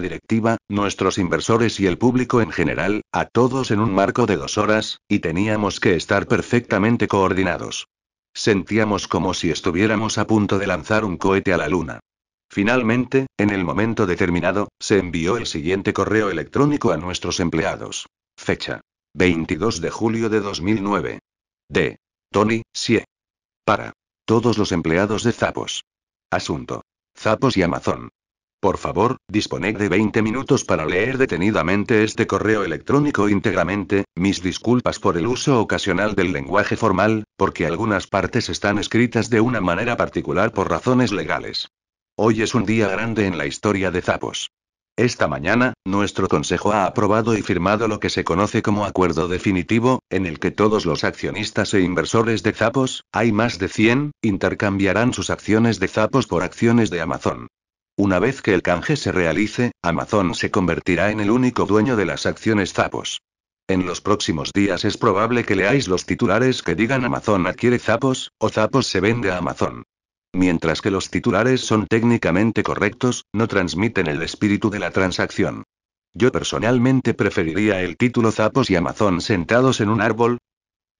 directiva, nuestros inversores y el público en general, a todos en un marco de dos horas, y teníamos que estar perfectamente coordinados. Sentíamos como si estuviéramos a punto de lanzar un cohete a la luna. Finalmente, en el momento determinado, se envió el siguiente correo electrónico a nuestros empleados. Fecha. 22 de julio de 2009. De. Tony, Sie. Para. Todos los empleados de Zapos. Asunto. Zapos y Amazon. Por favor, disponed de 20 minutos para leer detenidamente este correo electrónico íntegramente. Mis disculpas por el uso ocasional del lenguaje formal, porque algunas partes están escritas de una manera particular por razones legales. Hoy es un día grande en la historia de Zapos. Esta mañana, nuestro Consejo ha aprobado y firmado lo que se conoce como acuerdo definitivo, en el que todos los accionistas e inversores de Zapos, hay más de 100, intercambiarán sus acciones de Zapos por acciones de Amazon. Una vez que el canje se realice, Amazon se convertirá en el único dueño de las acciones Zapos. En los próximos días es probable que leáis los titulares que digan Amazon adquiere Zapos, o Zapos se vende a Amazon. Mientras que los titulares son técnicamente correctos, no transmiten el espíritu de la transacción. Yo personalmente preferiría el título Zapos y Amazon sentados en un árbol,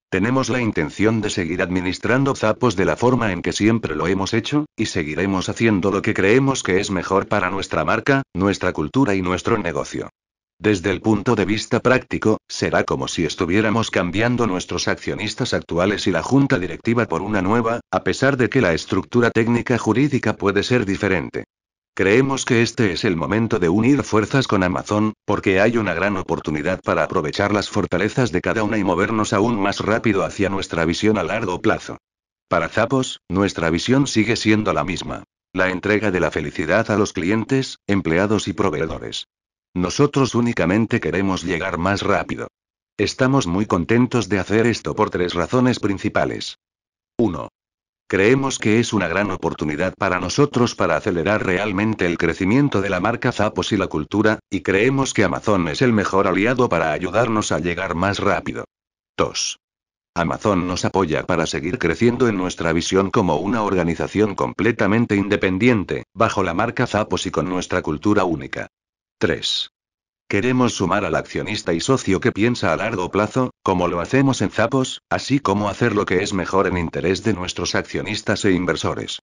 tenemos la intención de seguir administrando Zapos de la forma en que siempre lo hemos hecho, y seguiremos haciendo lo que creemos que es mejor para nuestra marca, nuestra cultura y nuestro negocio. Desde el punto de vista práctico, será como si estuviéramos cambiando nuestros accionistas actuales y la junta directiva por una nueva, a pesar de que la estructura técnica jurídica puede ser diferente. Creemos que este es el momento de unir fuerzas con Amazon, porque hay una gran oportunidad para aprovechar las fortalezas de cada una y movernos aún más rápido hacia nuestra visión a largo plazo. Para Zapos, nuestra visión sigue siendo la misma. La entrega de la felicidad a los clientes, empleados y proveedores. Nosotros únicamente queremos llegar más rápido. Estamos muy contentos de hacer esto por tres razones principales. 1. Creemos que es una gran oportunidad para nosotros para acelerar realmente el crecimiento de la marca Zappos y la cultura, y creemos que Amazon es el mejor aliado para ayudarnos a llegar más rápido. 2. Amazon nos apoya para seguir creciendo en nuestra visión como una organización completamente independiente, bajo la marca Zappos y con nuestra cultura única. 3. Queremos sumar al accionista y socio que piensa a largo plazo, como lo hacemos en Zapos, así como hacer lo que es mejor en interés de nuestros accionistas e inversores.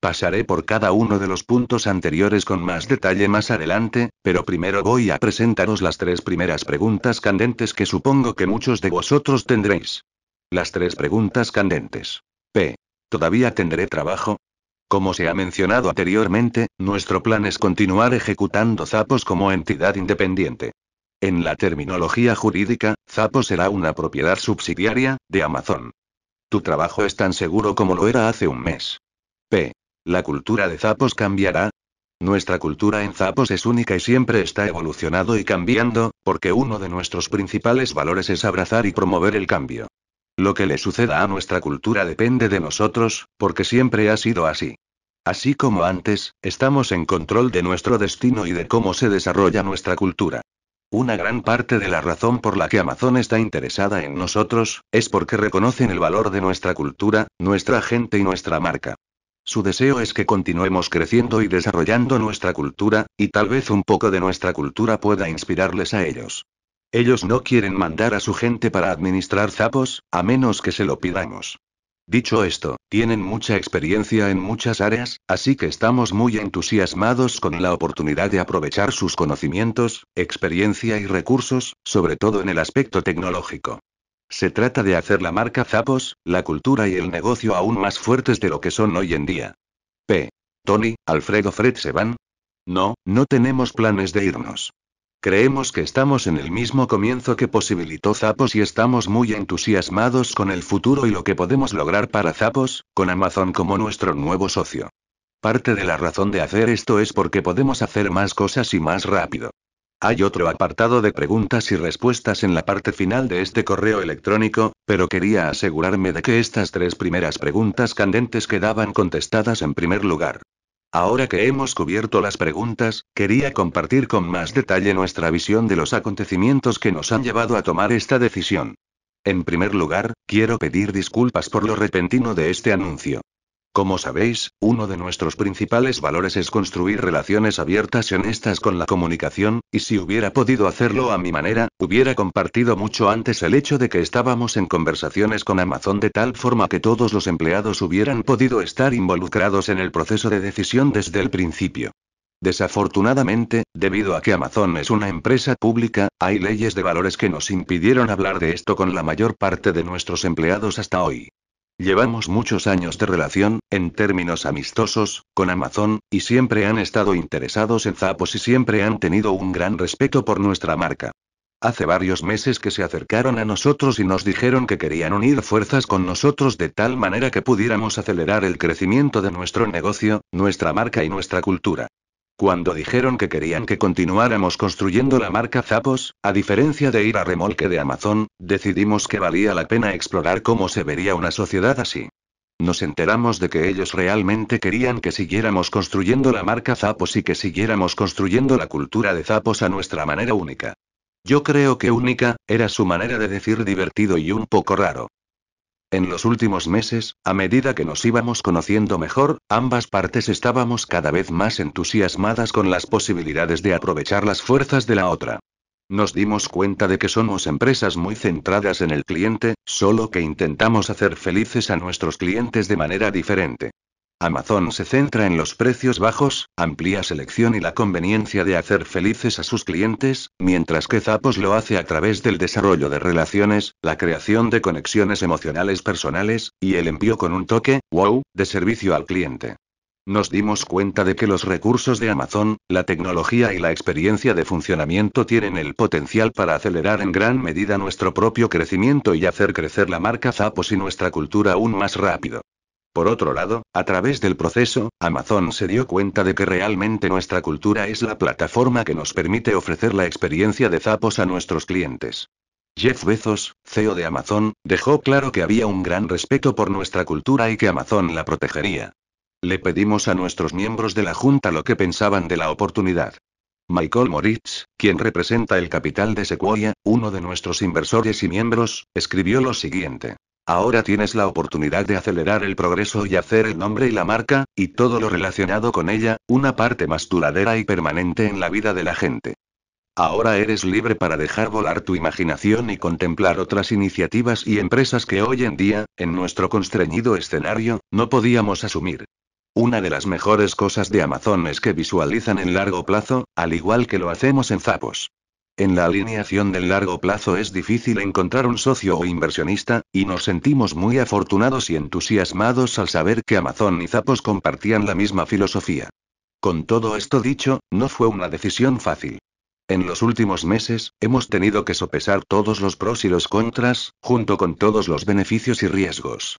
Pasaré por cada uno de los puntos anteriores con más detalle más adelante, pero primero voy a presentaros las tres primeras preguntas candentes que supongo que muchos de vosotros tendréis. Las tres preguntas candentes. P. ¿Todavía tendré trabajo? Como se ha mencionado anteriormente, nuestro plan es continuar ejecutando Zapos como entidad independiente. En la terminología jurídica, Zapos será una propiedad subsidiaria, de Amazon. Tu trabajo es tan seguro como lo era hace un mes. P. La cultura de Zapos cambiará. Nuestra cultura en Zapos es única y siempre está evolucionando y cambiando, porque uno de nuestros principales valores es abrazar y promover el cambio. Lo que le suceda a nuestra cultura depende de nosotros, porque siempre ha sido así. Así como antes, estamos en control de nuestro destino y de cómo se desarrolla nuestra cultura. Una gran parte de la razón por la que Amazon está interesada en nosotros, es porque reconocen el valor de nuestra cultura, nuestra gente y nuestra marca. Su deseo es que continuemos creciendo y desarrollando nuestra cultura, y tal vez un poco de nuestra cultura pueda inspirarles a ellos. Ellos no quieren mandar a su gente para administrar zapos, a menos que se lo pidamos. Dicho esto, tienen mucha experiencia en muchas áreas, así que estamos muy entusiasmados con la oportunidad de aprovechar sus conocimientos, experiencia y recursos, sobre todo en el aspecto tecnológico. Se trata de hacer la marca Zapos, la cultura y el negocio aún más fuertes de lo que son hoy en día. P. Tony, Alfredo Fred se van. No, no tenemos planes de irnos. Creemos que estamos en el mismo comienzo que posibilitó Zapos y estamos muy entusiasmados con el futuro y lo que podemos lograr para Zapos, con Amazon como nuestro nuevo socio. Parte de la razón de hacer esto es porque podemos hacer más cosas y más rápido. Hay otro apartado de preguntas y respuestas en la parte final de este correo electrónico, pero quería asegurarme de que estas tres primeras preguntas candentes quedaban contestadas en primer lugar. Ahora que hemos cubierto las preguntas, quería compartir con más detalle nuestra visión de los acontecimientos que nos han llevado a tomar esta decisión. En primer lugar, quiero pedir disculpas por lo repentino de este anuncio. Como sabéis, uno de nuestros principales valores es construir relaciones abiertas y honestas con la comunicación, y si hubiera podido hacerlo a mi manera, hubiera compartido mucho antes el hecho de que estábamos en conversaciones con Amazon de tal forma que todos los empleados hubieran podido estar involucrados en el proceso de decisión desde el principio. Desafortunadamente, debido a que Amazon es una empresa pública, hay leyes de valores que nos impidieron hablar de esto con la mayor parte de nuestros empleados hasta hoy. Llevamos muchos años de relación, en términos amistosos, con Amazon, y siempre han estado interesados en zapos y siempre han tenido un gran respeto por nuestra marca. Hace varios meses que se acercaron a nosotros y nos dijeron que querían unir fuerzas con nosotros de tal manera que pudiéramos acelerar el crecimiento de nuestro negocio, nuestra marca y nuestra cultura. Cuando dijeron que querían que continuáramos construyendo la marca Zapos, a diferencia de ir a remolque de Amazon, decidimos que valía la pena explorar cómo se vería una sociedad así. Nos enteramos de que ellos realmente querían que siguiéramos construyendo la marca Zapos y que siguiéramos construyendo la cultura de Zapos a nuestra manera única. Yo creo que única, era su manera de decir divertido y un poco raro. En los últimos meses, a medida que nos íbamos conociendo mejor, ambas partes estábamos cada vez más entusiasmadas con las posibilidades de aprovechar las fuerzas de la otra. Nos dimos cuenta de que somos empresas muy centradas en el cliente, solo que intentamos hacer felices a nuestros clientes de manera diferente. Amazon se centra en los precios bajos, amplia selección y la conveniencia de hacer felices a sus clientes, mientras que Zappos lo hace a través del desarrollo de relaciones, la creación de conexiones emocionales personales, y el envío con un toque, wow, de servicio al cliente. Nos dimos cuenta de que los recursos de Amazon, la tecnología y la experiencia de funcionamiento tienen el potencial para acelerar en gran medida nuestro propio crecimiento y hacer crecer la marca Zappos y nuestra cultura aún más rápido. Por otro lado, a través del proceso, Amazon se dio cuenta de que realmente nuestra cultura es la plataforma que nos permite ofrecer la experiencia de Zapos a nuestros clientes. Jeff Bezos, CEO de Amazon, dejó claro que había un gran respeto por nuestra cultura y que Amazon la protegería. Le pedimos a nuestros miembros de la Junta lo que pensaban de la oportunidad. Michael Moritz, quien representa el capital de Sequoia, uno de nuestros inversores y miembros, escribió lo siguiente. Ahora tienes la oportunidad de acelerar el progreso y hacer el nombre y la marca, y todo lo relacionado con ella, una parte más duradera y permanente en la vida de la gente. Ahora eres libre para dejar volar tu imaginación y contemplar otras iniciativas y empresas que hoy en día, en nuestro constreñido escenario, no podíamos asumir. Una de las mejores cosas de Amazon es que visualizan en largo plazo, al igual que lo hacemos en Zapos. En la alineación del largo plazo es difícil encontrar un socio o inversionista, y nos sentimos muy afortunados y entusiasmados al saber que Amazon y Zappos compartían la misma filosofía. Con todo esto dicho, no fue una decisión fácil. En los últimos meses, hemos tenido que sopesar todos los pros y los contras, junto con todos los beneficios y riesgos.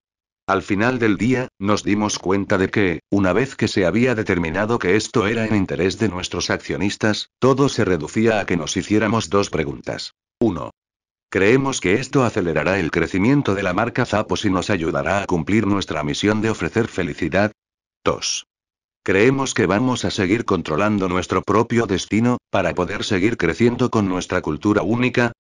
Al final del día, nos dimos cuenta de que, una vez que se había determinado que esto era en interés de nuestros accionistas, todo se reducía a que nos hiciéramos dos preguntas. 1. Creemos que esto acelerará el crecimiento de la marca Zapos y nos ayudará a cumplir nuestra misión de ofrecer felicidad. 2. Creemos que vamos a seguir controlando nuestro propio destino, para poder seguir creciendo con nuestra cultura única.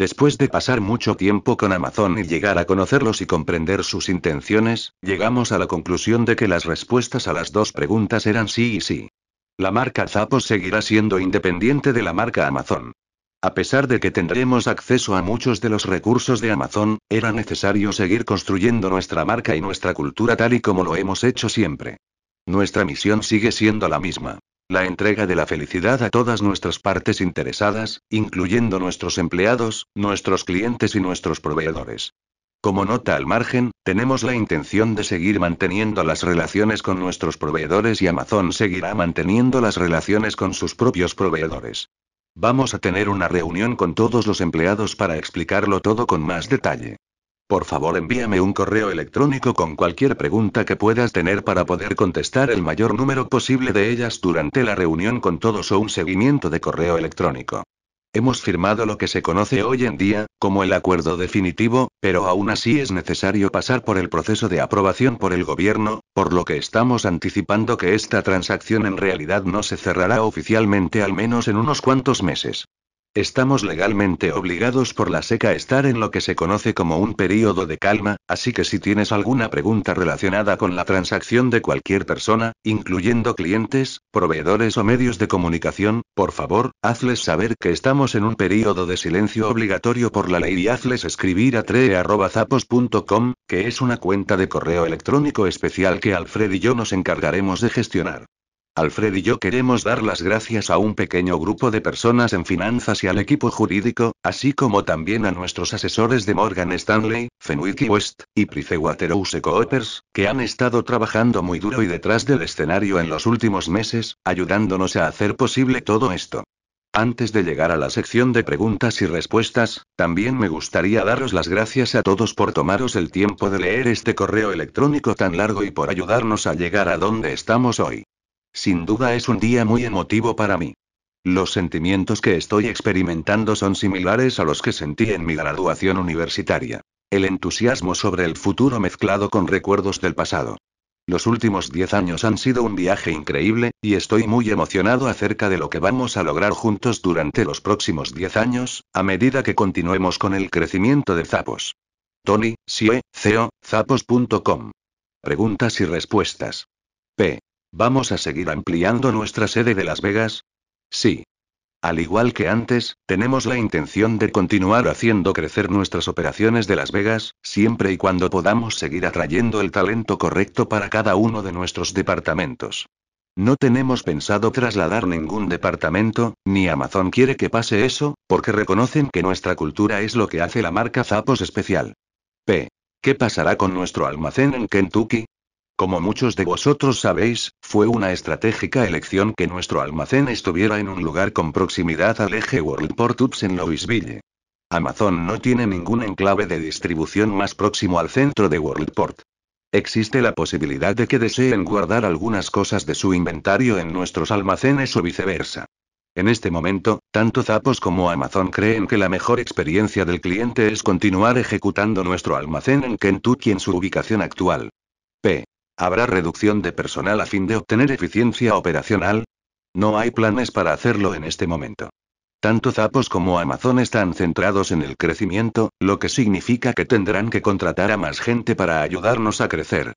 Después de pasar mucho tiempo con Amazon y llegar a conocerlos y comprender sus intenciones, llegamos a la conclusión de que las respuestas a las dos preguntas eran sí y sí. La marca Zappos seguirá siendo independiente de la marca Amazon. A pesar de que tendremos acceso a muchos de los recursos de Amazon, era necesario seguir construyendo nuestra marca y nuestra cultura tal y como lo hemos hecho siempre. Nuestra misión sigue siendo la misma. La entrega de la felicidad a todas nuestras partes interesadas, incluyendo nuestros empleados, nuestros clientes y nuestros proveedores. Como nota al margen, tenemos la intención de seguir manteniendo las relaciones con nuestros proveedores y Amazon seguirá manteniendo las relaciones con sus propios proveedores. Vamos a tener una reunión con todos los empleados para explicarlo todo con más detalle. Por favor envíame un correo electrónico con cualquier pregunta que puedas tener para poder contestar el mayor número posible de ellas durante la reunión con todos o un seguimiento de correo electrónico. Hemos firmado lo que se conoce hoy en día, como el acuerdo definitivo, pero aún así es necesario pasar por el proceso de aprobación por el gobierno, por lo que estamos anticipando que esta transacción en realidad no se cerrará oficialmente al menos en unos cuantos meses. Estamos legalmente obligados por la seca a estar en lo que se conoce como un período de calma, así que si tienes alguna pregunta relacionada con la transacción de cualquier persona, incluyendo clientes, proveedores o medios de comunicación, por favor, hazles saber que estamos en un período de silencio obligatorio por la ley y hazles escribir a tree.zapos.com, que es una cuenta de correo electrónico especial que Alfred y yo nos encargaremos de gestionar. Alfred y yo queremos dar las gracias a un pequeño grupo de personas en finanzas y al equipo jurídico, así como también a nuestros asesores de Morgan Stanley, Fenwick West, y PricewaterhouseCoopers, Coopers, que han estado trabajando muy duro y detrás del escenario en los últimos meses, ayudándonos a hacer posible todo esto. Antes de llegar a la sección de preguntas y respuestas, también me gustaría daros las gracias a todos por tomaros el tiempo de leer este correo electrónico tan largo y por ayudarnos a llegar a donde estamos hoy. Sin duda es un día muy emotivo para mí. Los sentimientos que estoy experimentando son similares a los que sentí en mi graduación universitaria. El entusiasmo sobre el futuro mezclado con recuerdos del pasado. Los últimos 10 años han sido un viaje increíble, y estoy muy emocionado acerca de lo que vamos a lograr juntos durante los próximos 10 años, a medida que continuemos con el crecimiento de Zapos. Tony, CEO, zapos.com. Preguntas y respuestas. P. ¿Vamos a seguir ampliando nuestra sede de Las Vegas? Sí. Al igual que antes, tenemos la intención de continuar haciendo crecer nuestras operaciones de Las Vegas, siempre y cuando podamos seguir atrayendo el talento correcto para cada uno de nuestros departamentos. No tenemos pensado trasladar ningún departamento, ni Amazon quiere que pase eso, porque reconocen que nuestra cultura es lo que hace la marca Zapos especial. P. ¿Qué pasará con nuestro almacén en Kentucky? Como muchos de vosotros sabéis, fue una estratégica elección que nuestro almacén estuviera en un lugar con proximidad al eje Worldport UPS en Louisville. Amazon no tiene ningún enclave de distribución más próximo al centro de Worldport. Existe la posibilidad de que deseen guardar algunas cosas de su inventario en nuestros almacenes o viceversa. En este momento, tanto Zappos como Amazon creen que la mejor experiencia del cliente es continuar ejecutando nuestro almacén en Kentucky en su ubicación actual. P. ¿Habrá reducción de personal a fin de obtener eficiencia operacional? No hay planes para hacerlo en este momento. Tanto Zapos como Amazon están centrados en el crecimiento, lo que significa que tendrán que contratar a más gente para ayudarnos a crecer.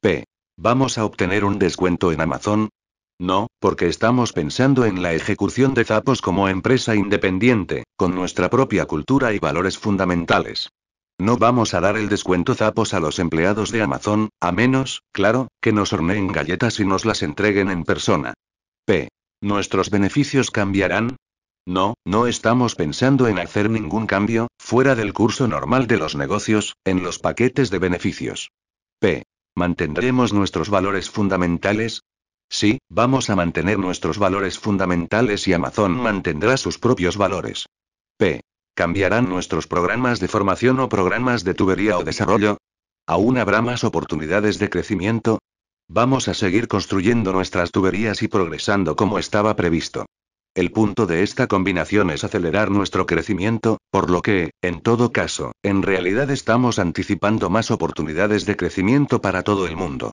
P. ¿Vamos a obtener un descuento en Amazon? No, porque estamos pensando en la ejecución de Zapos como empresa independiente, con nuestra propia cultura y valores fundamentales. No vamos a dar el descuento zapos a los empleados de Amazon, a menos, claro, que nos horneen galletas y nos las entreguen en persona. P. ¿Nuestros beneficios cambiarán? No, no estamos pensando en hacer ningún cambio, fuera del curso normal de los negocios, en los paquetes de beneficios. P. ¿Mantendremos nuestros valores fundamentales? Sí, vamos a mantener nuestros valores fundamentales y Amazon mantendrá sus propios valores. P. ¿Cambiarán nuestros programas de formación o programas de tubería o desarrollo? ¿Aún habrá más oportunidades de crecimiento? Vamos a seguir construyendo nuestras tuberías y progresando como estaba previsto. El punto de esta combinación es acelerar nuestro crecimiento, por lo que, en todo caso, en realidad estamos anticipando más oportunidades de crecimiento para todo el mundo.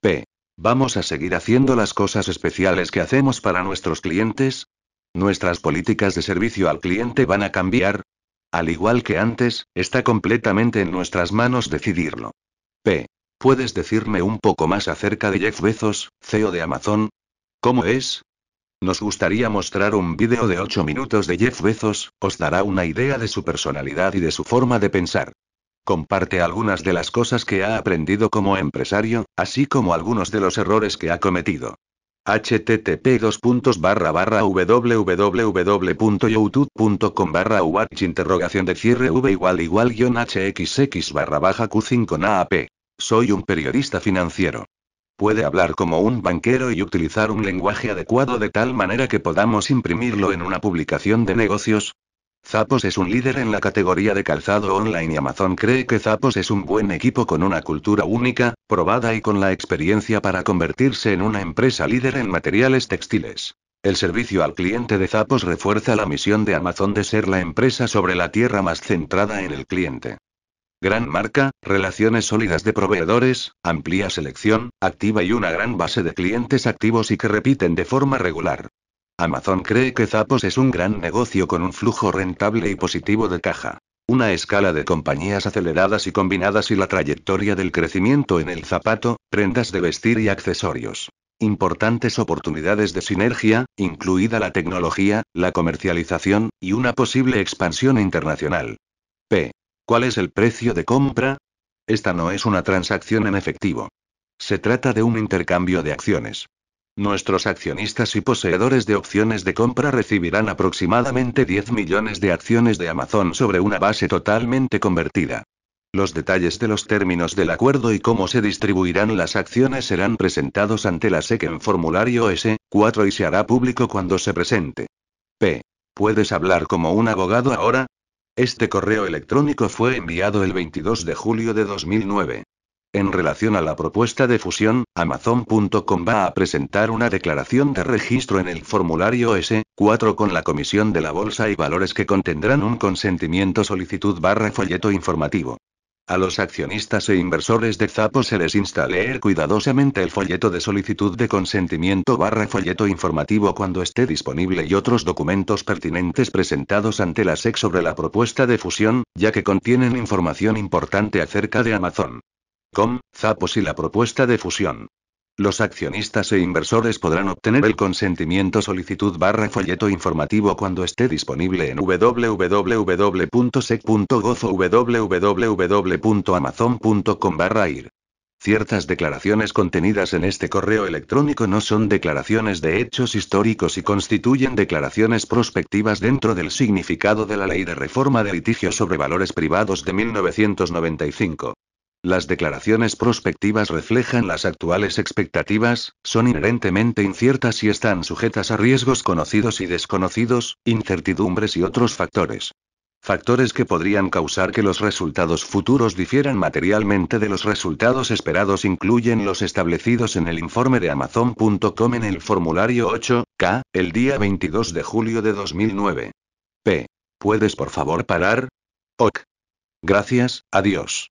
P. Vamos a seguir haciendo las cosas especiales que hacemos para nuestros clientes. Nuestras políticas de servicio al cliente van a cambiar, al igual que antes, está completamente en nuestras manos decidirlo. P. ¿Puedes decirme un poco más acerca de Jeff Bezos, CEO de Amazon? ¿Cómo es? Nos gustaría mostrar un vídeo de 8 minutos de Jeff Bezos, os dará una idea de su personalidad y de su forma de pensar. Comparte algunas de las cosas que ha aprendido como empresario, así como algunos de los errores que ha cometido http www.youtube.com barra watch interrogación de cierre v igual igual guión hxx barra baja q5naap. Soy un periodista financiero. Puede hablar como un banquero y utilizar un lenguaje adecuado de tal manera que podamos imprimirlo en una publicación de negocios, Zappos es un líder en la categoría de calzado online y Amazon cree que Zappos es un buen equipo con una cultura única, probada y con la experiencia para convertirse en una empresa líder en materiales textiles. El servicio al cliente de Zappos refuerza la misión de Amazon de ser la empresa sobre la tierra más centrada en el cliente. Gran marca, relaciones sólidas de proveedores, amplia selección, activa y una gran base de clientes activos y que repiten de forma regular. Amazon cree que Zappos es un gran negocio con un flujo rentable y positivo de caja. Una escala de compañías aceleradas y combinadas y la trayectoria del crecimiento en el zapato, prendas de vestir y accesorios. Importantes oportunidades de sinergia, incluida la tecnología, la comercialización, y una posible expansión internacional. P. ¿Cuál es el precio de compra? Esta no es una transacción en efectivo. Se trata de un intercambio de acciones. Nuestros accionistas y poseedores de opciones de compra recibirán aproximadamente 10 millones de acciones de Amazon sobre una base totalmente convertida. Los detalles de los términos del acuerdo y cómo se distribuirán las acciones serán presentados ante la SEC en formulario S4 y se hará público cuando se presente. P. ¿Puedes hablar como un abogado ahora? Este correo electrónico fue enviado el 22 de julio de 2009. En relación a la propuesta de fusión, Amazon.com va a presentar una declaración de registro en el formulario S4 con la Comisión de la Bolsa y Valores que contendrán un consentimiento solicitud barra folleto informativo. A los accionistas e inversores de Zapo se les insta a leer cuidadosamente el folleto de solicitud de consentimiento barra folleto informativo cuando esté disponible y otros documentos pertinentes presentados ante la SEC sobre la propuesta de fusión, ya que contienen información importante acerca de Amazon. Zapos y la propuesta de fusión. Los accionistas e inversores podrán obtener el consentimiento solicitud barra folleto informativo cuando esté disponible en www.sec.gov www.amazon.com barra ir. Ciertas declaraciones contenidas en este correo electrónico no son declaraciones de hechos históricos y constituyen declaraciones prospectivas dentro del significado de la Ley de Reforma de Litigio sobre Valores Privados de 1995. Las declaraciones prospectivas reflejan las actuales expectativas, son inherentemente inciertas y están sujetas a riesgos conocidos y desconocidos, incertidumbres y otros factores. Factores que podrían causar que los resultados futuros difieran materialmente de los resultados esperados incluyen los establecidos en el informe de Amazon.com en el formulario 8K, el día 22 de julio de 2009. P. ¿Puedes por favor parar? Ok. Gracias, adiós.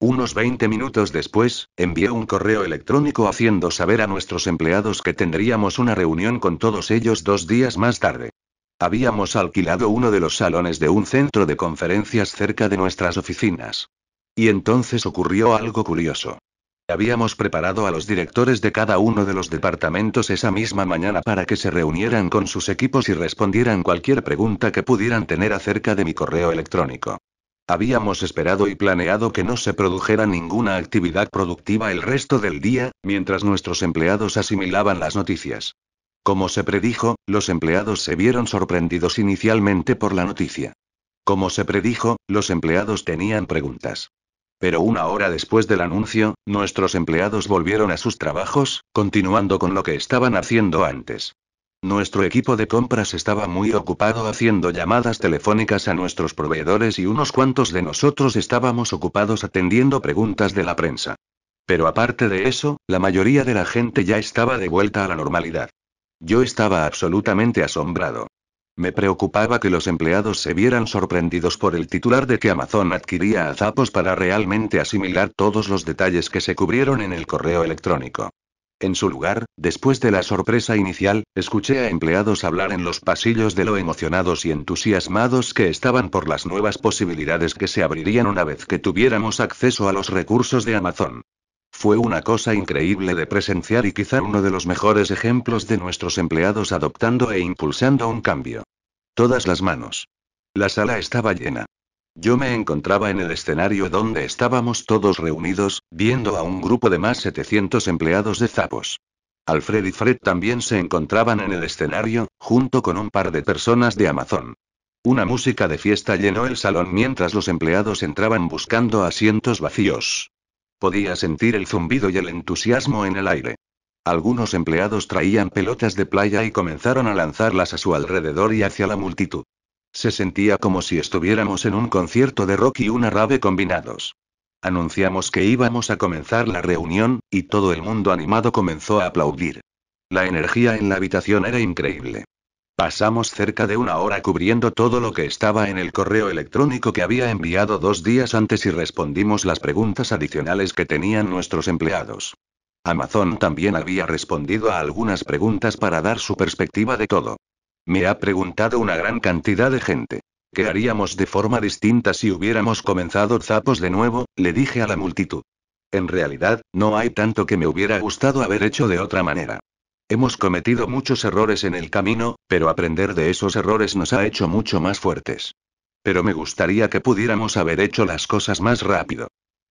Unos 20 minutos después, envió un correo electrónico haciendo saber a nuestros empleados que tendríamos una reunión con todos ellos dos días más tarde. Habíamos alquilado uno de los salones de un centro de conferencias cerca de nuestras oficinas. Y entonces ocurrió algo curioso. Habíamos preparado a los directores de cada uno de los departamentos esa misma mañana para que se reunieran con sus equipos y respondieran cualquier pregunta que pudieran tener acerca de mi correo electrónico. Habíamos esperado y planeado que no se produjera ninguna actividad productiva el resto del día, mientras nuestros empleados asimilaban las noticias. Como se predijo, los empleados se vieron sorprendidos inicialmente por la noticia. Como se predijo, los empleados tenían preguntas. Pero una hora después del anuncio, nuestros empleados volvieron a sus trabajos, continuando con lo que estaban haciendo antes. Nuestro equipo de compras estaba muy ocupado haciendo llamadas telefónicas a nuestros proveedores y unos cuantos de nosotros estábamos ocupados atendiendo preguntas de la prensa. Pero aparte de eso, la mayoría de la gente ya estaba de vuelta a la normalidad. Yo estaba absolutamente asombrado. Me preocupaba que los empleados se vieran sorprendidos por el titular de que Amazon adquiría a Zappos para realmente asimilar todos los detalles que se cubrieron en el correo electrónico. En su lugar, después de la sorpresa inicial, escuché a empleados hablar en los pasillos de lo emocionados y entusiasmados que estaban por las nuevas posibilidades que se abrirían una vez que tuviéramos acceso a los recursos de Amazon. Fue una cosa increíble de presenciar y quizá uno de los mejores ejemplos de nuestros empleados adoptando e impulsando un cambio. Todas las manos. La sala estaba llena. Yo me encontraba en el escenario donde estábamos todos reunidos, viendo a un grupo de más 700 empleados de Zapos. Alfred y Fred también se encontraban en el escenario, junto con un par de personas de Amazon. Una música de fiesta llenó el salón mientras los empleados entraban buscando asientos vacíos. Podía sentir el zumbido y el entusiasmo en el aire. Algunos empleados traían pelotas de playa y comenzaron a lanzarlas a su alrededor y hacia la multitud. Se sentía como si estuviéramos en un concierto de rock y una rave combinados. Anunciamos que íbamos a comenzar la reunión, y todo el mundo animado comenzó a aplaudir. La energía en la habitación era increíble. Pasamos cerca de una hora cubriendo todo lo que estaba en el correo electrónico que había enviado dos días antes y respondimos las preguntas adicionales que tenían nuestros empleados. Amazon también había respondido a algunas preguntas para dar su perspectiva de todo. Me ha preguntado una gran cantidad de gente. ¿Qué haríamos de forma distinta si hubiéramos comenzado Zapos de nuevo? Le dije a la multitud. En realidad, no hay tanto que me hubiera gustado haber hecho de otra manera. Hemos cometido muchos errores en el camino, pero aprender de esos errores nos ha hecho mucho más fuertes. Pero me gustaría que pudiéramos haber hecho las cosas más rápido.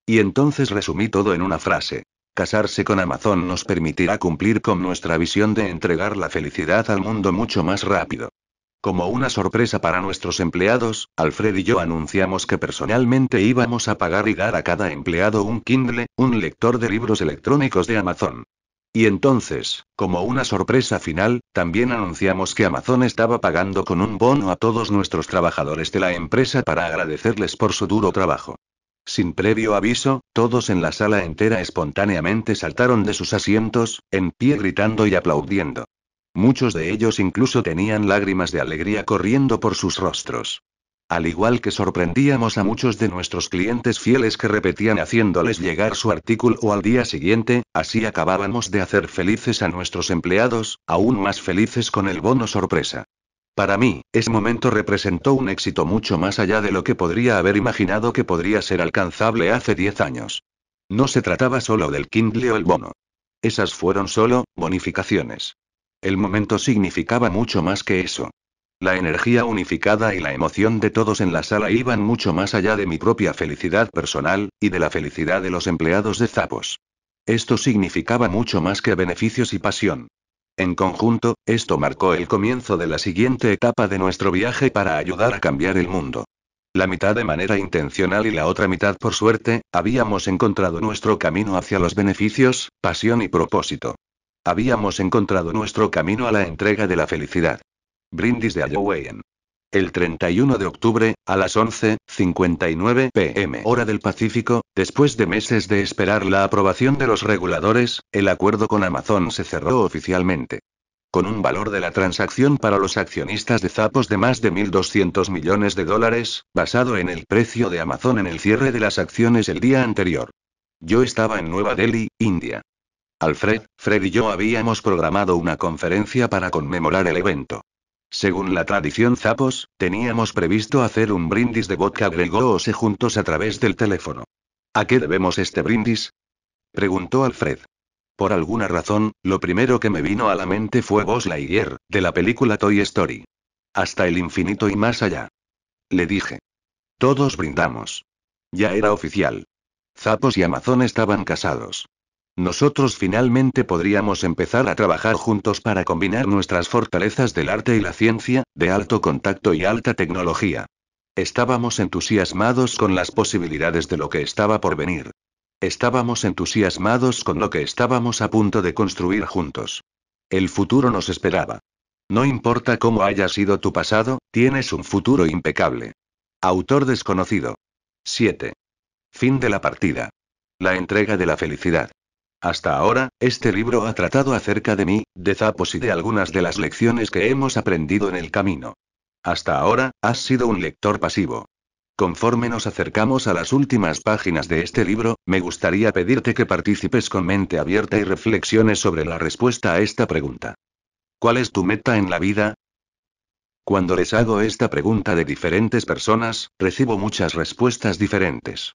Y entonces resumí todo en una frase. Casarse con Amazon nos permitirá cumplir con nuestra visión de entregar la felicidad al mundo mucho más rápido. Como una sorpresa para nuestros empleados, Alfred y yo anunciamos que personalmente íbamos a pagar y dar a cada empleado un Kindle, un lector de libros electrónicos de Amazon. Y entonces, como una sorpresa final, también anunciamos que Amazon estaba pagando con un bono a todos nuestros trabajadores de la empresa para agradecerles por su duro trabajo. Sin previo aviso, todos en la sala entera espontáneamente saltaron de sus asientos, en pie gritando y aplaudiendo. Muchos de ellos incluso tenían lágrimas de alegría corriendo por sus rostros. Al igual que sorprendíamos a muchos de nuestros clientes fieles que repetían haciéndoles llegar su artículo o al día siguiente, así acabábamos de hacer felices a nuestros empleados, aún más felices con el bono sorpresa. Para mí, ese momento representó un éxito mucho más allá de lo que podría haber imaginado que podría ser alcanzable hace 10 años. No se trataba solo del Kindle o el bono. Esas fueron solo bonificaciones. El momento significaba mucho más que eso. La energía unificada y la emoción de todos en la sala iban mucho más allá de mi propia felicidad personal, y de la felicidad de los empleados de Zapos. Esto significaba mucho más que beneficios y pasión. En conjunto, esto marcó el comienzo de la siguiente etapa de nuestro viaje para ayudar a cambiar el mundo. La mitad de manera intencional y la otra mitad por suerte, habíamos encontrado nuestro camino hacia los beneficios, pasión y propósito. Habíamos encontrado nuestro camino a la entrega de la felicidad. Brindis de Ayowayen. El 31 de octubre, a las 11.59 pm hora del Pacífico, después de meses de esperar la aprobación de los reguladores, el acuerdo con Amazon se cerró oficialmente. Con un valor de la transacción para los accionistas de zapos de más de 1.200 millones de dólares, basado en el precio de Amazon en el cierre de las acciones el día anterior. Yo estaba en Nueva Delhi, India. Alfred, Fred y yo habíamos programado una conferencia para conmemorar el evento. Según la tradición Zapos, teníamos previsto hacer un brindis de vodka agregó Ose juntos a través del teléfono. ¿A qué debemos este brindis? preguntó Alfred. Por alguna razón, lo primero que me vino a la mente fue Buzz Lightyear, de la película Toy Story. Hasta el infinito y más allá. Le dije. Todos brindamos. Ya era oficial. Zapos y Amazon estaban casados. Nosotros finalmente podríamos empezar a trabajar juntos para combinar nuestras fortalezas del arte y la ciencia, de alto contacto y alta tecnología. Estábamos entusiasmados con las posibilidades de lo que estaba por venir. Estábamos entusiasmados con lo que estábamos a punto de construir juntos. El futuro nos esperaba. No importa cómo haya sido tu pasado, tienes un futuro impecable. Autor desconocido. 7. Fin de la partida. La entrega de la felicidad. Hasta ahora, este libro ha tratado acerca de mí, de Zapos y de algunas de las lecciones que hemos aprendido en el camino. Hasta ahora, has sido un lector pasivo. Conforme nos acercamos a las últimas páginas de este libro, me gustaría pedirte que participes con mente abierta y reflexiones sobre la respuesta a esta pregunta. ¿Cuál es tu meta en la vida? Cuando les hago esta pregunta de diferentes personas, recibo muchas respuestas diferentes.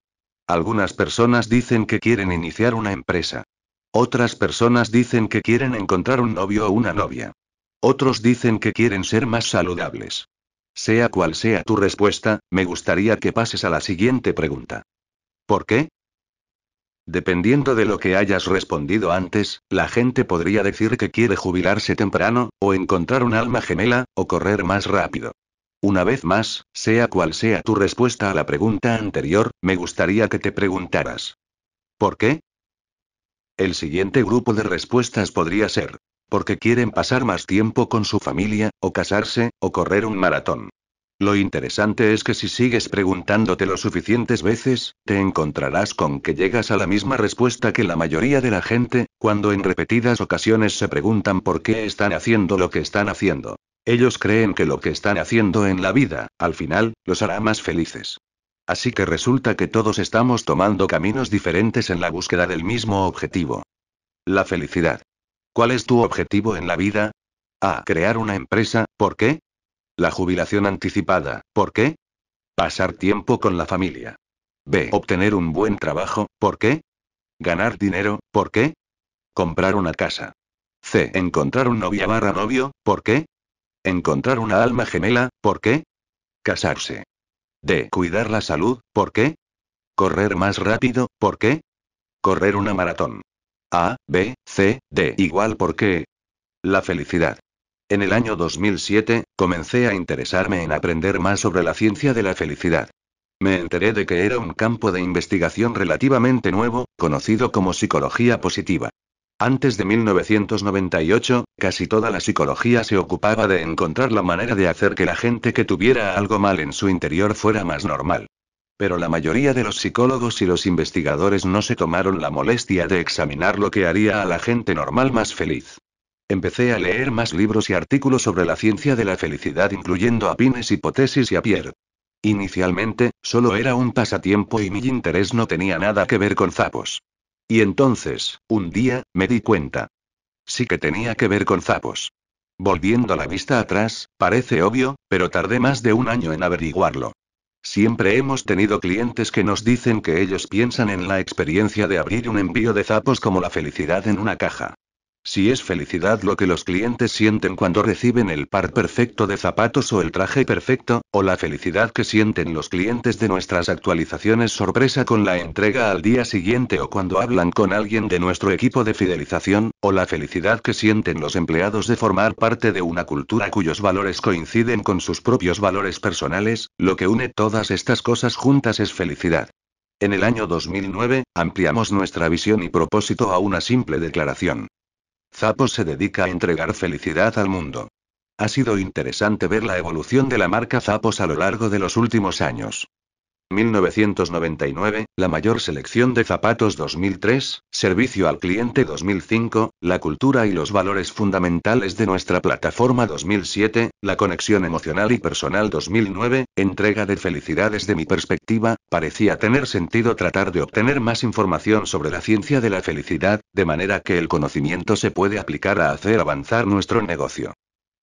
Algunas personas dicen que quieren iniciar una empresa. Otras personas dicen que quieren encontrar un novio o una novia. Otros dicen que quieren ser más saludables. Sea cual sea tu respuesta, me gustaría que pases a la siguiente pregunta. ¿Por qué? Dependiendo de lo que hayas respondido antes, la gente podría decir que quiere jubilarse temprano, o encontrar un alma gemela, o correr más rápido. Una vez más, sea cual sea tu respuesta a la pregunta anterior, me gustaría que te preguntaras. ¿Por qué? El siguiente grupo de respuestas podría ser, porque quieren pasar más tiempo con su familia, o casarse, o correr un maratón. Lo interesante es que si sigues preguntándote lo suficientes veces, te encontrarás con que llegas a la misma respuesta que la mayoría de la gente, cuando en repetidas ocasiones se preguntan por qué están haciendo lo que están haciendo. Ellos creen que lo que están haciendo en la vida, al final, los hará más felices. Así que resulta que todos estamos tomando caminos diferentes en la búsqueda del mismo objetivo. La felicidad. ¿Cuál es tu objetivo en la vida? A. Crear una empresa, ¿por qué? La jubilación anticipada, ¿por qué? Pasar tiempo con la familia. B. Obtener un buen trabajo, ¿por qué? Ganar dinero, ¿por qué? Comprar una casa. C. Encontrar un novia barra novio, ¿por qué? Encontrar una alma gemela, ¿por qué? Casarse. D. Cuidar la salud, ¿por qué? Correr más rápido, ¿por qué? Correr una maratón. A, B, C, D. Igual ¿por qué? La felicidad. En el año 2007, comencé a interesarme en aprender más sobre la ciencia de la felicidad. Me enteré de que era un campo de investigación relativamente nuevo, conocido como psicología positiva. Antes de 1998, casi toda la psicología se ocupaba de encontrar la manera de hacer que la gente que tuviera algo mal en su interior fuera más normal. Pero la mayoría de los psicólogos y los investigadores no se tomaron la molestia de examinar lo que haría a la gente normal más feliz. Empecé a leer más libros y artículos sobre la ciencia de la felicidad, incluyendo a Pines Hipótesis y a Pierre. Inicialmente, solo era un pasatiempo y mi interés no tenía nada que ver con zapos. Y entonces, un día, me di cuenta. Sí que tenía que ver con zapos. Volviendo la vista atrás, parece obvio, pero tardé más de un año en averiguarlo. Siempre hemos tenido clientes que nos dicen que ellos piensan en la experiencia de abrir un envío de zapos como la felicidad en una caja. Si es felicidad lo que los clientes sienten cuando reciben el par perfecto de zapatos o el traje perfecto, o la felicidad que sienten los clientes de nuestras actualizaciones sorpresa con la entrega al día siguiente o cuando hablan con alguien de nuestro equipo de fidelización, o la felicidad que sienten los empleados de formar parte de una cultura cuyos valores coinciden con sus propios valores personales, lo que une todas estas cosas juntas es felicidad. En el año 2009, ampliamos nuestra visión y propósito a una simple declaración. Zappos se dedica a entregar felicidad al mundo. Ha sido interesante ver la evolución de la marca Zappos a lo largo de los últimos años. 1999, la mayor selección de zapatos 2003, servicio al cliente 2005, la cultura y los valores fundamentales de nuestra plataforma 2007, la conexión emocional y personal 2009, entrega de felicidades de mi perspectiva, parecía tener sentido tratar de obtener más información sobre la ciencia de la felicidad, de manera que el conocimiento se puede aplicar a hacer avanzar nuestro negocio.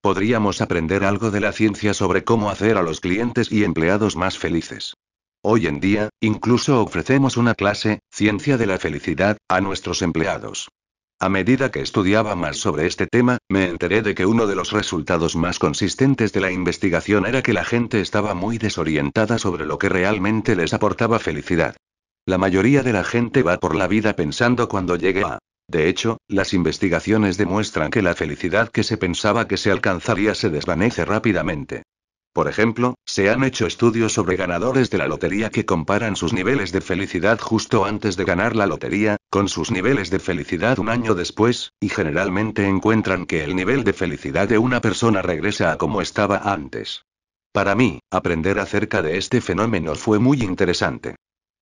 Podríamos aprender algo de la ciencia sobre cómo hacer a los clientes y empleados más felices. Hoy en día, incluso ofrecemos una clase, Ciencia de la Felicidad, a nuestros empleados. A medida que estudiaba más sobre este tema, me enteré de que uno de los resultados más consistentes de la investigación era que la gente estaba muy desorientada sobre lo que realmente les aportaba felicidad. La mayoría de la gente va por la vida pensando cuando llegue a... De hecho, las investigaciones demuestran que la felicidad que se pensaba que se alcanzaría se desvanece rápidamente. Por ejemplo, se han hecho estudios sobre ganadores de la lotería que comparan sus niveles de felicidad justo antes de ganar la lotería, con sus niveles de felicidad un año después, y generalmente encuentran que el nivel de felicidad de una persona regresa a como estaba antes. Para mí, aprender acerca de este fenómeno fue muy interesante.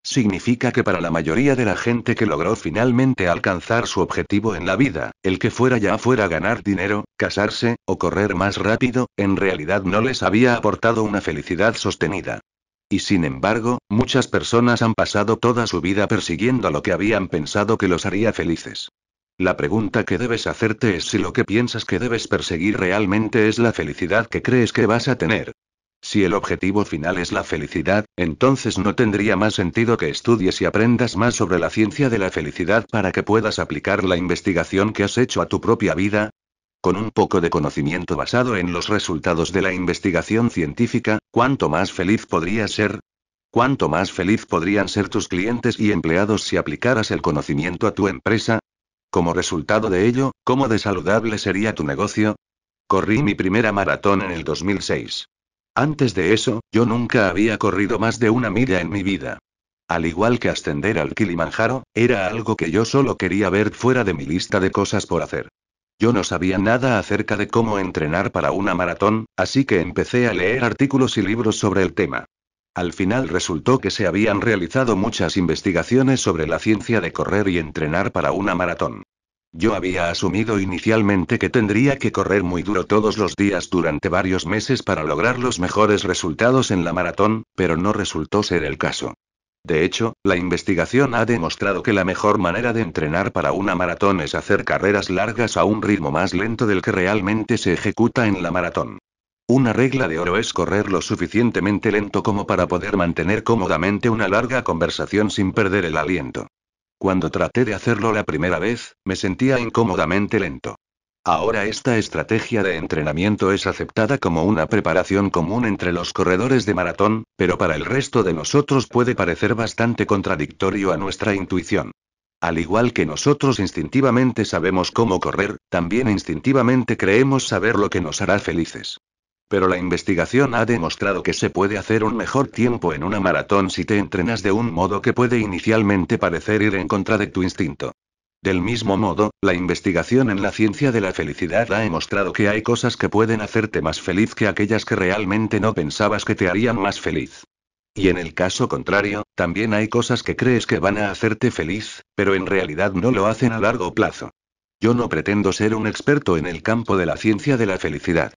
Significa que para la mayoría de la gente que logró finalmente alcanzar su objetivo en la vida, el que fuera ya fuera ganar dinero, casarse, o correr más rápido, en realidad no les había aportado una felicidad sostenida. Y sin embargo, muchas personas han pasado toda su vida persiguiendo lo que habían pensado que los haría felices. La pregunta que debes hacerte es si lo que piensas que debes perseguir realmente es la felicidad que crees que vas a tener, si el objetivo final es la felicidad, entonces no tendría más sentido que estudies y aprendas más sobre la ciencia de la felicidad para que puedas aplicar la investigación que has hecho a tu propia vida. Con un poco de conocimiento basado en los resultados de la investigación científica, ¿cuánto más feliz podrías ser? ¿Cuánto más feliz podrían ser tus clientes y empleados si aplicaras el conocimiento a tu empresa? Como resultado de ello, ¿cómo de saludable sería tu negocio? Corrí mi primera maratón en el 2006. Antes de eso, yo nunca había corrido más de una milla en mi vida. Al igual que ascender al Kilimanjaro, era algo que yo solo quería ver fuera de mi lista de cosas por hacer. Yo no sabía nada acerca de cómo entrenar para una maratón, así que empecé a leer artículos y libros sobre el tema. Al final resultó que se habían realizado muchas investigaciones sobre la ciencia de correr y entrenar para una maratón. Yo había asumido inicialmente que tendría que correr muy duro todos los días durante varios meses para lograr los mejores resultados en la maratón, pero no resultó ser el caso. De hecho, la investigación ha demostrado que la mejor manera de entrenar para una maratón es hacer carreras largas a un ritmo más lento del que realmente se ejecuta en la maratón. Una regla de oro es correr lo suficientemente lento como para poder mantener cómodamente una larga conversación sin perder el aliento. Cuando traté de hacerlo la primera vez, me sentía incómodamente lento. Ahora esta estrategia de entrenamiento es aceptada como una preparación común entre los corredores de maratón, pero para el resto de nosotros puede parecer bastante contradictorio a nuestra intuición. Al igual que nosotros instintivamente sabemos cómo correr, también instintivamente creemos saber lo que nos hará felices. Pero la investigación ha demostrado que se puede hacer un mejor tiempo en una maratón si te entrenas de un modo que puede inicialmente parecer ir en contra de tu instinto. Del mismo modo, la investigación en la ciencia de la felicidad ha demostrado que hay cosas que pueden hacerte más feliz que aquellas que realmente no pensabas que te harían más feliz. Y en el caso contrario, también hay cosas que crees que van a hacerte feliz, pero en realidad no lo hacen a largo plazo. Yo no pretendo ser un experto en el campo de la ciencia de la felicidad.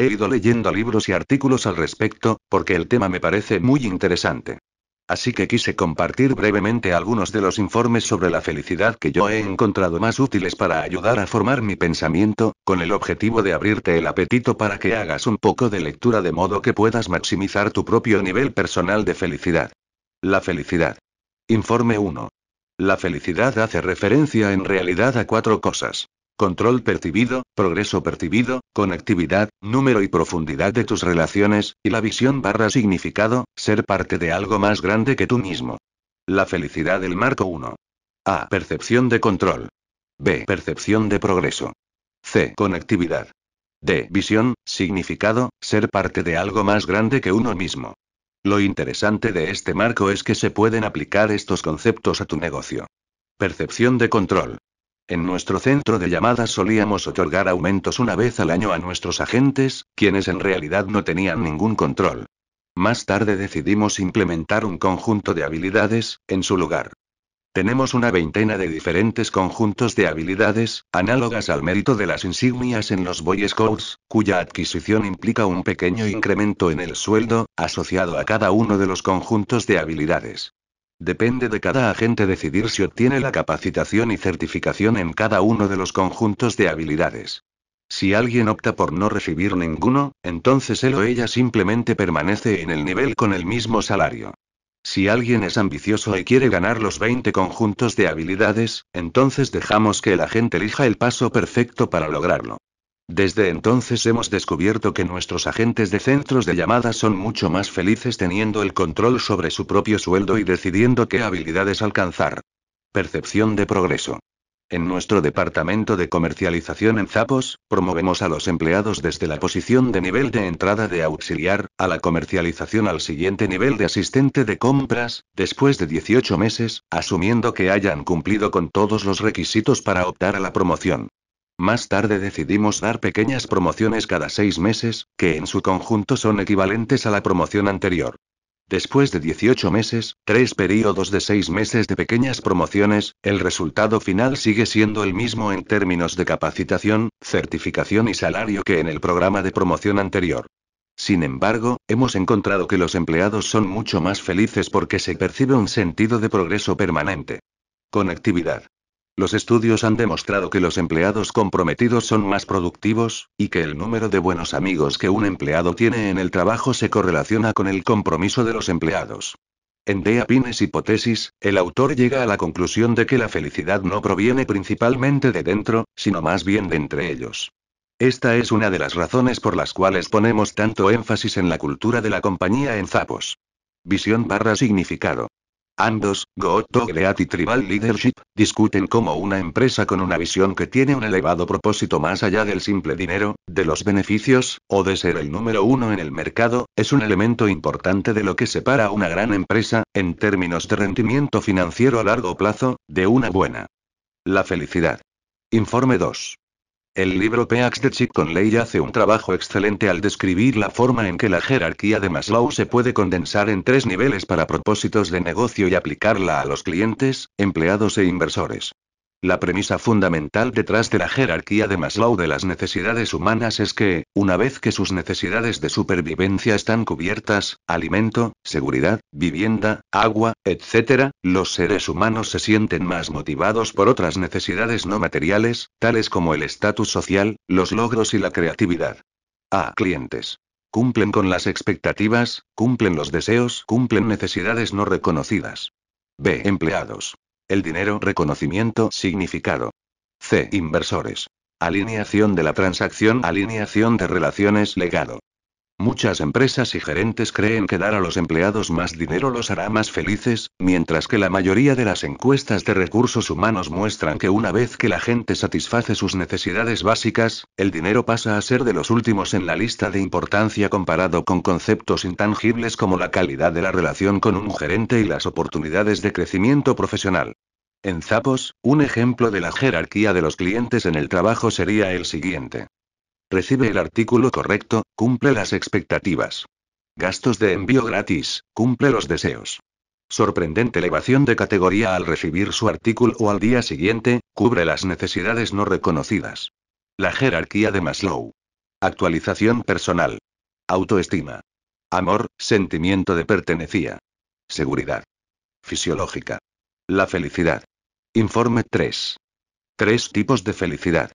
He ido leyendo libros y artículos al respecto, porque el tema me parece muy interesante. Así que quise compartir brevemente algunos de los informes sobre la felicidad que yo he encontrado más útiles para ayudar a formar mi pensamiento, con el objetivo de abrirte el apetito para que hagas un poco de lectura de modo que puedas maximizar tu propio nivel personal de felicidad. La felicidad. Informe 1. La felicidad hace referencia en realidad a cuatro cosas control percibido, progreso percibido, conectividad, número y profundidad de tus relaciones, y la visión barra significado, ser parte de algo más grande que tú mismo. La felicidad del marco 1. A. Percepción de control. B. Percepción de progreso. C. Conectividad. D. Visión, significado, ser parte de algo más grande que uno mismo. Lo interesante de este marco es que se pueden aplicar estos conceptos a tu negocio. Percepción de control. En nuestro centro de llamadas solíamos otorgar aumentos una vez al año a nuestros agentes, quienes en realidad no tenían ningún control. Más tarde decidimos implementar un conjunto de habilidades, en su lugar. Tenemos una veintena de diferentes conjuntos de habilidades, análogas al mérito de las insignias en los Boy Scouts, cuya adquisición implica un pequeño incremento en el sueldo, asociado a cada uno de los conjuntos de habilidades. Depende de cada agente decidir si obtiene la capacitación y certificación en cada uno de los conjuntos de habilidades. Si alguien opta por no recibir ninguno, entonces él o ella simplemente permanece en el nivel con el mismo salario. Si alguien es ambicioso y quiere ganar los 20 conjuntos de habilidades, entonces dejamos que el agente elija el paso perfecto para lograrlo. Desde entonces hemos descubierto que nuestros agentes de centros de llamadas son mucho más felices teniendo el control sobre su propio sueldo y decidiendo qué habilidades alcanzar. Percepción de progreso. En nuestro departamento de comercialización en Zapos, promovemos a los empleados desde la posición de nivel de entrada de auxiliar, a la comercialización al siguiente nivel de asistente de compras, después de 18 meses, asumiendo que hayan cumplido con todos los requisitos para optar a la promoción. Más tarde decidimos dar pequeñas promociones cada seis meses, que en su conjunto son equivalentes a la promoción anterior. Después de 18 meses, tres periodos de seis meses de pequeñas promociones, el resultado final sigue siendo el mismo en términos de capacitación, certificación y salario que en el programa de promoción anterior. Sin embargo, hemos encontrado que los empleados son mucho más felices porque se percibe un sentido de progreso permanente. Conectividad. Los estudios han demostrado que los empleados comprometidos son más productivos, y que el número de buenos amigos que un empleado tiene en el trabajo se correlaciona con el compromiso de los empleados. En Dea Pines Hipótesis, el autor llega a la conclusión de que la felicidad no proviene principalmente de dentro, sino más bien de entre ellos. Esta es una de las razones por las cuales ponemos tanto énfasis en la cultura de la compañía en Zapos. Visión barra significado. Andos, Goto Great y Tribal Leadership, discuten cómo una empresa con una visión que tiene un elevado propósito más allá del simple dinero, de los beneficios, o de ser el número uno en el mercado, es un elemento importante de lo que separa a una gran empresa, en términos de rendimiento financiero a largo plazo, de una buena. La felicidad. Informe 2. El libro Peax de Chip Conley hace un trabajo excelente al describir la forma en que la jerarquía de Maslow se puede condensar en tres niveles para propósitos de negocio y aplicarla a los clientes, empleados e inversores. La premisa fundamental detrás de la jerarquía de Maslow de las necesidades humanas es que, una vez que sus necesidades de supervivencia están cubiertas, alimento, seguridad, vivienda, agua, etc., los seres humanos se sienten más motivados por otras necesidades no materiales, tales como el estatus social, los logros y la creatividad. A. Clientes cumplen con las expectativas, cumplen los deseos, cumplen necesidades no reconocidas. B. Empleados. El dinero reconocimiento significado. C. Inversores. Alineación de la transacción. Alineación de relaciones legado. Muchas empresas y gerentes creen que dar a los empleados más dinero los hará más felices, mientras que la mayoría de las encuestas de recursos humanos muestran que una vez que la gente satisface sus necesidades básicas, el dinero pasa a ser de los últimos en la lista de importancia comparado con conceptos intangibles como la calidad de la relación con un gerente y las oportunidades de crecimiento profesional. En Zapos, un ejemplo de la jerarquía de los clientes en el trabajo sería el siguiente. Recibe el artículo correcto, cumple las expectativas. Gastos de envío gratis, cumple los deseos. Sorprendente elevación de categoría al recibir su artículo o al día siguiente, cubre las necesidades no reconocidas. La jerarquía de Maslow. Actualización personal. Autoestima. Amor, sentimiento de pertenecía. Seguridad. Fisiológica. La felicidad. Informe 3. Tres tipos de felicidad.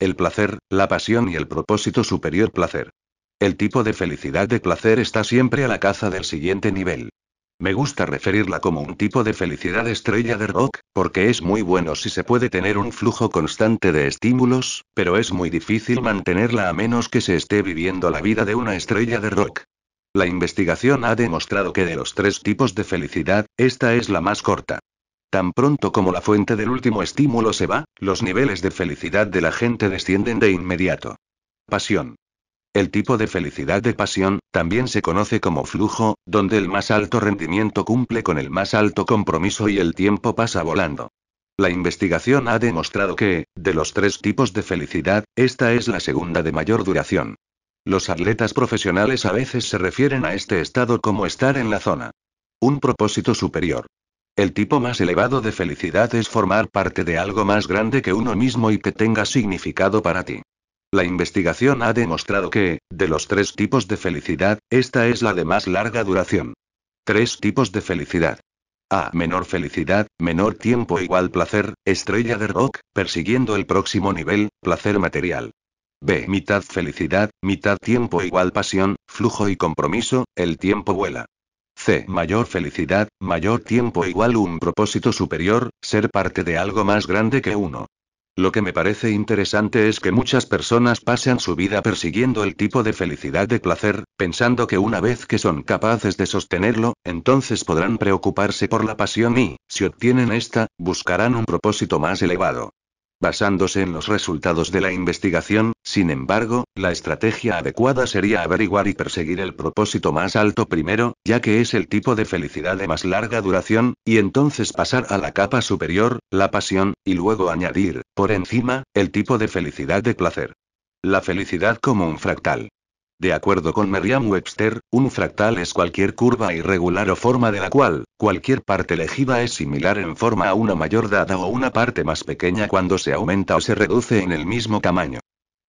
El placer, la pasión y el propósito superior placer. El tipo de felicidad de placer está siempre a la caza del siguiente nivel. Me gusta referirla como un tipo de felicidad estrella de rock, porque es muy bueno si se puede tener un flujo constante de estímulos, pero es muy difícil mantenerla a menos que se esté viviendo la vida de una estrella de rock. La investigación ha demostrado que de los tres tipos de felicidad, esta es la más corta. Tan pronto como la fuente del último estímulo se va, los niveles de felicidad de la gente descienden de inmediato. Pasión. El tipo de felicidad de pasión, también se conoce como flujo, donde el más alto rendimiento cumple con el más alto compromiso y el tiempo pasa volando. La investigación ha demostrado que, de los tres tipos de felicidad, esta es la segunda de mayor duración. Los atletas profesionales a veces se refieren a este estado como estar en la zona. Un propósito superior. El tipo más elevado de felicidad es formar parte de algo más grande que uno mismo y que tenga significado para ti. La investigación ha demostrado que, de los tres tipos de felicidad, esta es la de más larga duración. Tres tipos de felicidad. A. Menor felicidad, menor tiempo igual placer, estrella de rock, persiguiendo el próximo nivel, placer material. B. Mitad felicidad, mitad tiempo igual pasión, flujo y compromiso, el tiempo vuela. C. Mayor felicidad, mayor tiempo igual un propósito superior, ser parte de algo más grande que uno. Lo que me parece interesante es que muchas personas pasan su vida persiguiendo el tipo de felicidad de placer, pensando que una vez que son capaces de sostenerlo, entonces podrán preocuparse por la pasión y, si obtienen esta, buscarán un propósito más elevado. Basándose en los resultados de la investigación, sin embargo, la estrategia adecuada sería averiguar y perseguir el propósito más alto primero, ya que es el tipo de felicidad de más larga duración, y entonces pasar a la capa superior, la pasión, y luego añadir, por encima, el tipo de felicidad de placer. La felicidad como un fractal. De acuerdo con Merriam-Webster, un fractal es cualquier curva irregular o forma de la cual, cualquier parte elegida es similar en forma a una mayor dada o una parte más pequeña cuando se aumenta o se reduce en el mismo tamaño.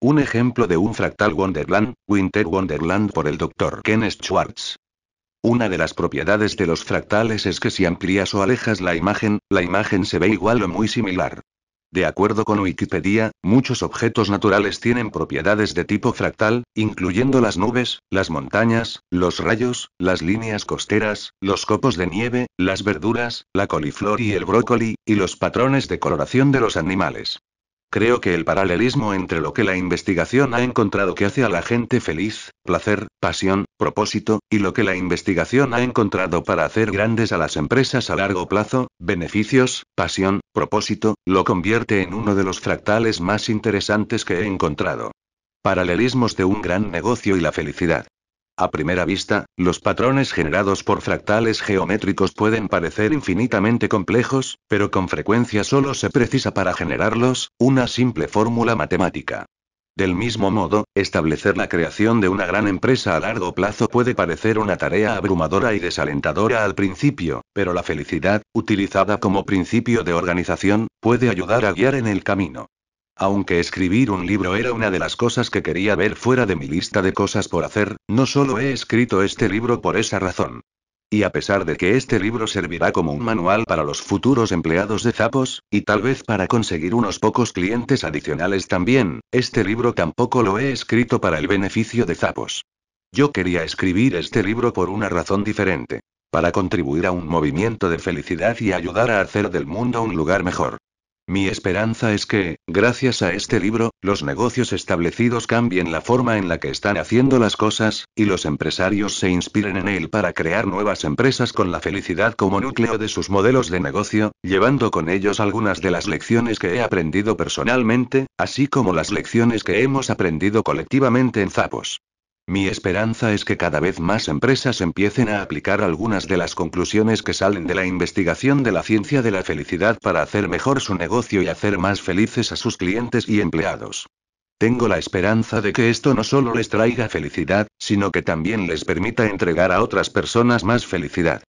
Un ejemplo de un fractal Wonderland, Winter Wonderland por el Dr. Kenneth Schwartz. Una de las propiedades de los fractales es que si amplías o alejas la imagen, la imagen se ve igual o muy similar. De acuerdo con Wikipedia, muchos objetos naturales tienen propiedades de tipo fractal, incluyendo las nubes, las montañas, los rayos, las líneas costeras, los copos de nieve, las verduras, la coliflor y el brócoli, y los patrones de coloración de los animales. Creo que el paralelismo entre lo que la investigación ha encontrado que hace a la gente feliz, placer, pasión, propósito, y lo que la investigación ha encontrado para hacer grandes a las empresas a largo plazo, beneficios, pasión, propósito, lo convierte en uno de los fractales más interesantes que he encontrado. Paralelismos de un gran negocio y la felicidad. A primera vista, los patrones generados por fractales geométricos pueden parecer infinitamente complejos, pero con frecuencia solo se precisa para generarlos, una simple fórmula matemática. Del mismo modo, establecer la creación de una gran empresa a largo plazo puede parecer una tarea abrumadora y desalentadora al principio, pero la felicidad, utilizada como principio de organización, puede ayudar a guiar en el camino. Aunque escribir un libro era una de las cosas que quería ver fuera de mi lista de cosas por hacer, no solo he escrito este libro por esa razón. Y a pesar de que este libro servirá como un manual para los futuros empleados de Zapos, y tal vez para conseguir unos pocos clientes adicionales también, este libro tampoco lo he escrito para el beneficio de Zapos. Yo quería escribir este libro por una razón diferente. Para contribuir a un movimiento de felicidad y ayudar a hacer del mundo un lugar mejor. Mi esperanza es que, gracias a este libro, los negocios establecidos cambien la forma en la que están haciendo las cosas, y los empresarios se inspiren en él para crear nuevas empresas con la felicidad como núcleo de sus modelos de negocio, llevando con ellos algunas de las lecciones que he aprendido personalmente, así como las lecciones que hemos aprendido colectivamente en Zapos. Mi esperanza es que cada vez más empresas empiecen a aplicar algunas de las conclusiones que salen de la investigación de la ciencia de la felicidad para hacer mejor su negocio y hacer más felices a sus clientes y empleados. Tengo la esperanza de que esto no solo les traiga felicidad, sino que también les permita entregar a otras personas más felicidad.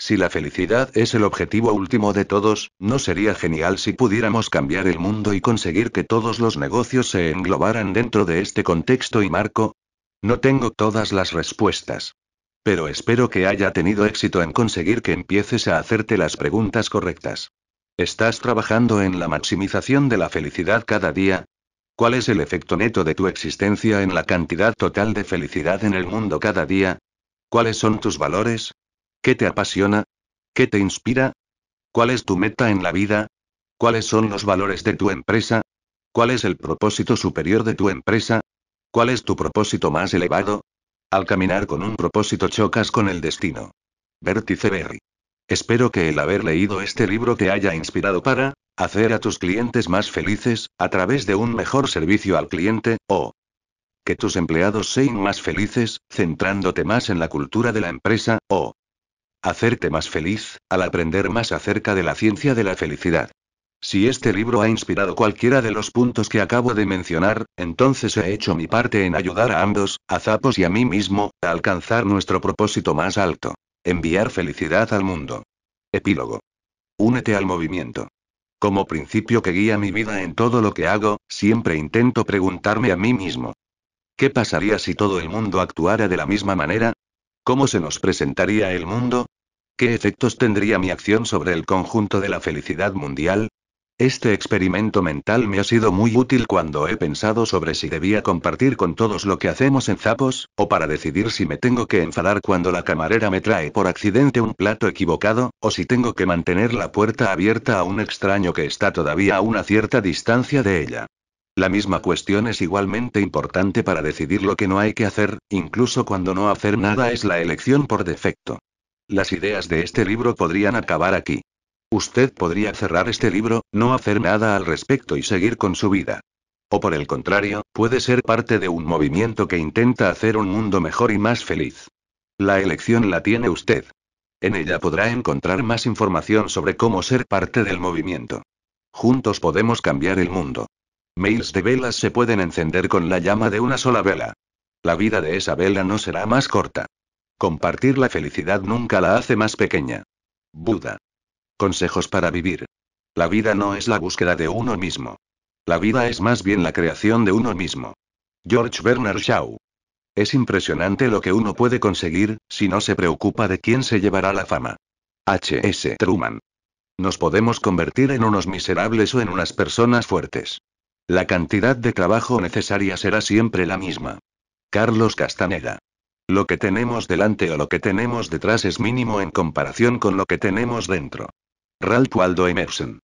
Si la felicidad es el objetivo último de todos, ¿no sería genial si pudiéramos cambiar el mundo y conseguir que todos los negocios se englobaran dentro de este contexto y marco? No tengo todas las respuestas. Pero espero que haya tenido éxito en conseguir que empieces a hacerte las preguntas correctas. ¿Estás trabajando en la maximización de la felicidad cada día? ¿Cuál es el efecto neto de tu existencia en la cantidad total de felicidad en el mundo cada día? ¿Cuáles son tus valores? ¿Qué te apasiona? ¿Qué te inspira? ¿Cuál es tu meta en la vida? ¿Cuáles son los valores de tu empresa? ¿Cuál es el propósito superior de tu empresa? ¿Cuál es tu propósito más elevado? Al caminar con un propósito chocas con el destino. Vértice Berry. Espero que el haber leído este libro te haya inspirado para hacer a tus clientes más felices, a través de un mejor servicio al cliente, o que tus empleados sean más felices, centrándote más en la cultura de la empresa, o hacerte más feliz, al aprender más acerca de la ciencia de la felicidad. Si este libro ha inspirado cualquiera de los puntos que acabo de mencionar, entonces he hecho mi parte en ayudar a ambos, a Zapos y a mí mismo, a alcanzar nuestro propósito más alto. Enviar felicidad al mundo. Epílogo. Únete al movimiento. Como principio que guía mi vida en todo lo que hago, siempre intento preguntarme a mí mismo. ¿Qué pasaría si todo el mundo actuara de la misma manera? ¿Cómo se nos presentaría el mundo? ¿Qué efectos tendría mi acción sobre el conjunto de la felicidad mundial? Este experimento mental me ha sido muy útil cuando he pensado sobre si debía compartir con todos lo que hacemos en Zapos, o para decidir si me tengo que enfadar cuando la camarera me trae por accidente un plato equivocado, o si tengo que mantener la puerta abierta a un extraño que está todavía a una cierta distancia de ella. La misma cuestión es igualmente importante para decidir lo que no hay que hacer, incluso cuando no hacer nada es la elección por defecto. Las ideas de este libro podrían acabar aquí. Usted podría cerrar este libro, no hacer nada al respecto y seguir con su vida. O por el contrario, puede ser parte de un movimiento que intenta hacer un mundo mejor y más feliz. La elección la tiene usted. En ella podrá encontrar más información sobre cómo ser parte del movimiento. Juntos podemos cambiar el mundo. Mails de velas se pueden encender con la llama de una sola vela. La vida de esa vela no será más corta. Compartir la felicidad nunca la hace más pequeña. Buda. Consejos para vivir. La vida no es la búsqueda de uno mismo. La vida es más bien la creación de uno mismo. George Bernard Shaw. Es impresionante lo que uno puede conseguir, si no se preocupa de quién se llevará la fama. H.S. Truman. Nos podemos convertir en unos miserables o en unas personas fuertes. La cantidad de trabajo necesaria será siempre la misma. Carlos Castaneda. Lo que tenemos delante o lo que tenemos detrás es mínimo en comparación con lo que tenemos dentro. Ralph Waldo Emerson.